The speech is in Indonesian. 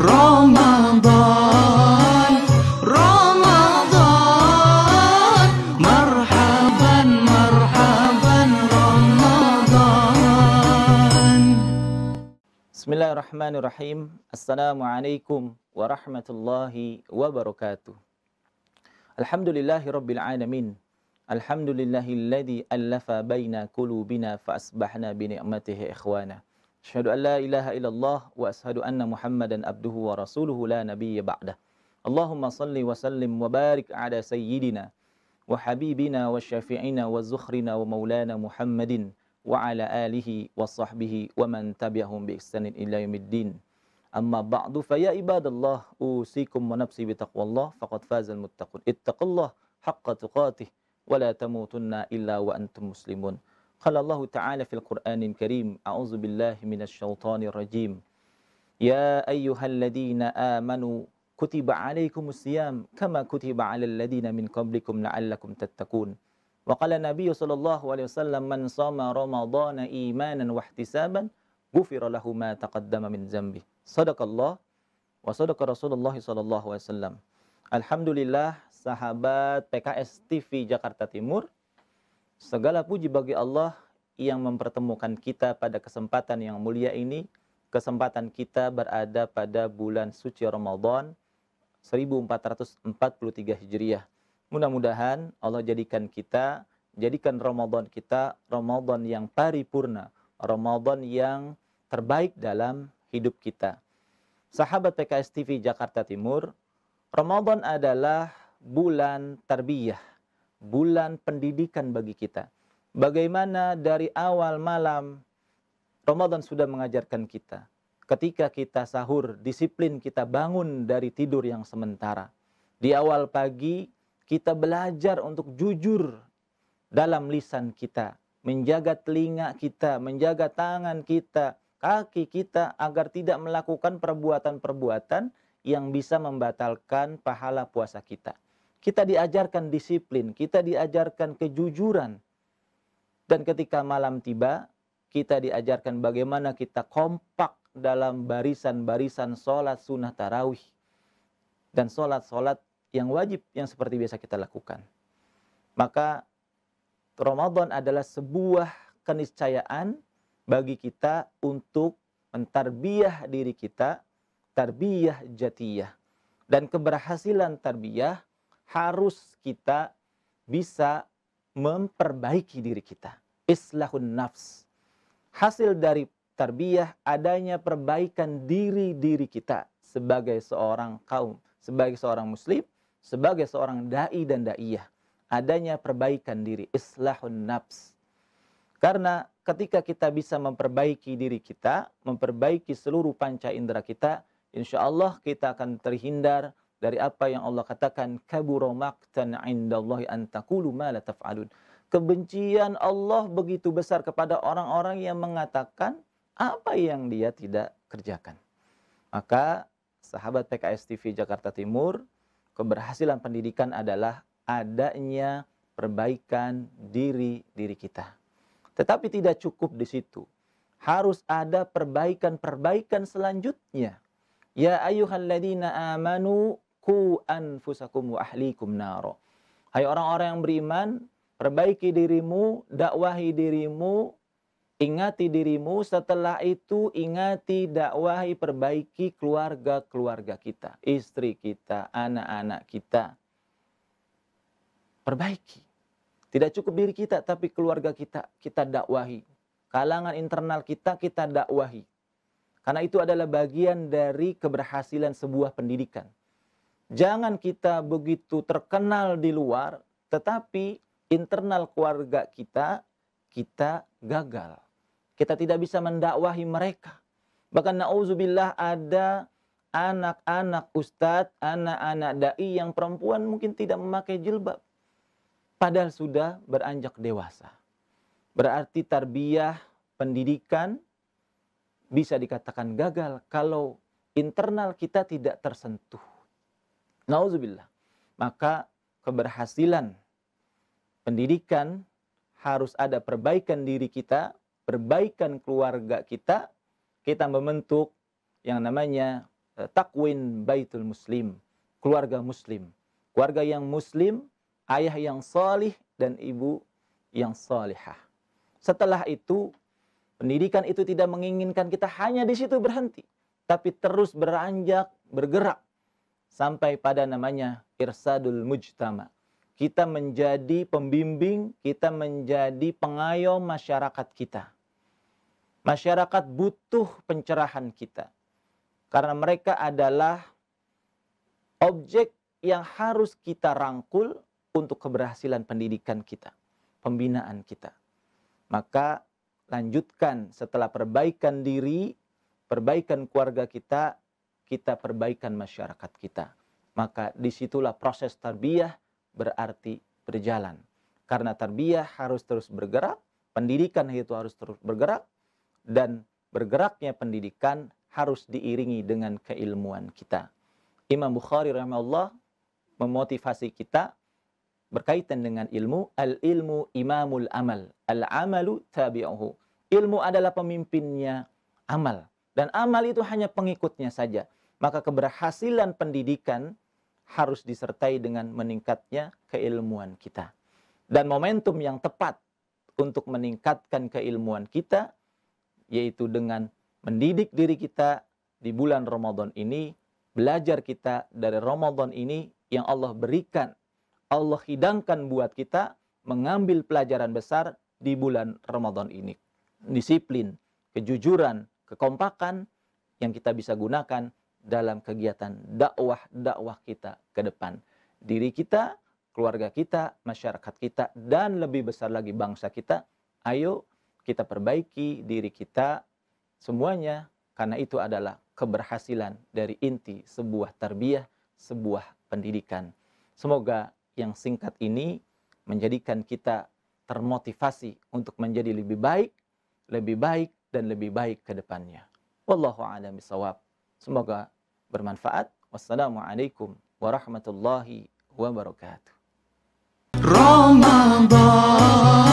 رمضان رمضان مرحبا مرحبا رمضان بسم الله الرحمن الرحيم السلام عليكم ورحمة الله وبركاته الحمد لله رب العالمين الحمد لله الذي ألف بين قلوبنا فأصبحنا بنعمته إخوانا أشهد أن لا إله إلا الله وأشهد أن محمدا عبده ورسوله لا نبي بعده اللهم صل وسلم وبارك على سيدنا وحبيبنا وشفيعنا وزخرنا ومولانا محمد وعلى آله وصحبه ومن تبعهم بإحسان إلى يوم الدين أما بعد فيا عباد الله أوصيكم ونفسي بتقوى الله فقد فاز المتقون اتقوا الله حق تقاته ولا تموتن إلا وأنتم مسلمون قال الله تعالى في القرآن الكريم أعوذ بالله من الشيطان الرجيم يا أيها الذين آمنوا كتب عليكم الصيام كما كتب على الذين من قبلكم لعلكم تتقون وقال النبي صلى الله عليه وسلم من صام رمضان إيمانا واحتسابا غفر له ما تقدم من ذنبه صدق الله وصدق رسول الله صلى الله عليه وسلم لله sahabat PKS TV Jakarta Timur Segala puji bagi Allah yang mempertemukan kita pada kesempatan yang mulia ini, kesempatan kita berada pada bulan suci Ramadan 1443 Hijriah. Mudah-mudahan Allah jadikan kita, jadikan Ramadan kita Ramadan yang paripurna, Ramadan yang terbaik dalam hidup kita. Sahabat PKS TV Jakarta Timur, Ramadan adalah bulan terbiah bulan pendidikan bagi kita. Bagaimana dari awal malam Ramadan sudah mengajarkan kita. Ketika kita sahur, disiplin kita bangun dari tidur yang sementara. Di awal pagi, kita belajar untuk jujur dalam lisan kita. Menjaga telinga kita, menjaga tangan kita, kaki kita agar tidak melakukan perbuatan-perbuatan yang bisa membatalkan pahala puasa kita. Kita diajarkan disiplin, kita diajarkan kejujuran. Dan ketika malam tiba, kita diajarkan bagaimana kita kompak dalam barisan-barisan sholat sunnah tarawih. Dan sholat-sholat yang wajib, yang seperti biasa kita lakukan. Maka Ramadan adalah sebuah keniscayaan bagi kita untuk mentarbiah diri kita, tarbiyah jatiyah. Dan keberhasilan tarbiyah harus kita bisa memperbaiki diri kita. Islahun nafs. Hasil dari tarbiyah adanya perbaikan diri-diri kita sebagai seorang kaum, sebagai seorang muslim, sebagai seorang da'i dan da'iyah. Adanya perbaikan diri, islahun nafs. Karena ketika kita bisa memperbaiki diri kita, memperbaiki seluruh panca indera kita, insya Allah kita akan terhindar dari apa yang Allah katakan kabura maqtan indallahi an taqulu ma la taf'alun. Kebencian Allah begitu besar kepada orang-orang yang mengatakan apa yang dia tidak kerjakan. Maka sahabat PKS TV Jakarta Timur, keberhasilan pendidikan adalah adanya perbaikan diri diri kita. Tetapi tidak cukup di situ. Harus ada perbaikan-perbaikan selanjutnya. Ya ladina amanu ku anfusakum wa ahlikum naro. Hai orang-orang yang beriman, perbaiki dirimu, dakwahi dirimu, ingati dirimu, setelah itu ingati, dakwahi, perbaiki keluarga-keluarga kita, istri kita, anak-anak kita. Perbaiki. Tidak cukup diri kita, tapi keluarga kita, kita dakwahi. Kalangan internal kita, kita dakwahi. Karena itu adalah bagian dari keberhasilan sebuah pendidikan jangan kita begitu terkenal di luar, tetapi internal keluarga kita, kita gagal. Kita tidak bisa mendakwahi mereka. Bahkan na'udzubillah ada anak-anak ustadz, anak-anak da'i yang perempuan mungkin tidak memakai jilbab. Padahal sudah beranjak dewasa. Berarti tarbiyah pendidikan bisa dikatakan gagal kalau internal kita tidak tersentuh. Nauzubillah. Maka keberhasilan pendidikan harus ada perbaikan diri kita, perbaikan keluarga kita, kita membentuk yang namanya eh, takwin baitul muslim, keluarga muslim. Keluarga yang muslim, ayah yang salih dan ibu yang salihah. Setelah itu, pendidikan itu tidak menginginkan kita hanya di situ berhenti, tapi terus beranjak, bergerak sampai pada namanya irsadul mujtama. Kita menjadi pembimbing, kita menjadi pengayom masyarakat kita. Masyarakat butuh pencerahan kita. Karena mereka adalah objek yang harus kita rangkul untuk keberhasilan pendidikan kita, pembinaan kita. Maka lanjutkan setelah perbaikan diri, perbaikan keluarga kita, kita perbaikan masyarakat kita. Maka disitulah proses tarbiyah berarti berjalan. Karena tarbiyah harus terus bergerak, pendidikan itu harus terus bergerak, dan bergeraknya pendidikan harus diiringi dengan keilmuan kita. Imam Bukhari rahimahullah memotivasi kita berkaitan dengan ilmu al ilmu imamul amal al amalu tabi'uhu ilmu adalah pemimpinnya amal dan amal itu hanya pengikutnya saja maka keberhasilan pendidikan harus disertai dengan meningkatnya keilmuan kita. Dan momentum yang tepat untuk meningkatkan keilmuan kita yaitu dengan mendidik diri kita di bulan Ramadan ini, belajar kita dari Ramadan ini yang Allah berikan, Allah hidangkan buat kita mengambil pelajaran besar di bulan Ramadan ini. Disiplin, kejujuran, kekompakan yang kita bisa gunakan dalam kegiatan dakwah-dakwah kita ke depan. Diri kita, keluarga kita, masyarakat kita, dan lebih besar lagi bangsa kita. Ayo kita perbaiki diri kita semuanya karena itu adalah keberhasilan dari inti sebuah terbiah sebuah pendidikan. Semoga yang singkat ini menjadikan kita termotivasi untuk menjadi lebih baik, lebih baik dan lebih baik ke depannya. Wallahu a'lam bishawab. Semoga bermanfaat. Wassalamualaikum warahmatullahi wabarakatuh. Ramadan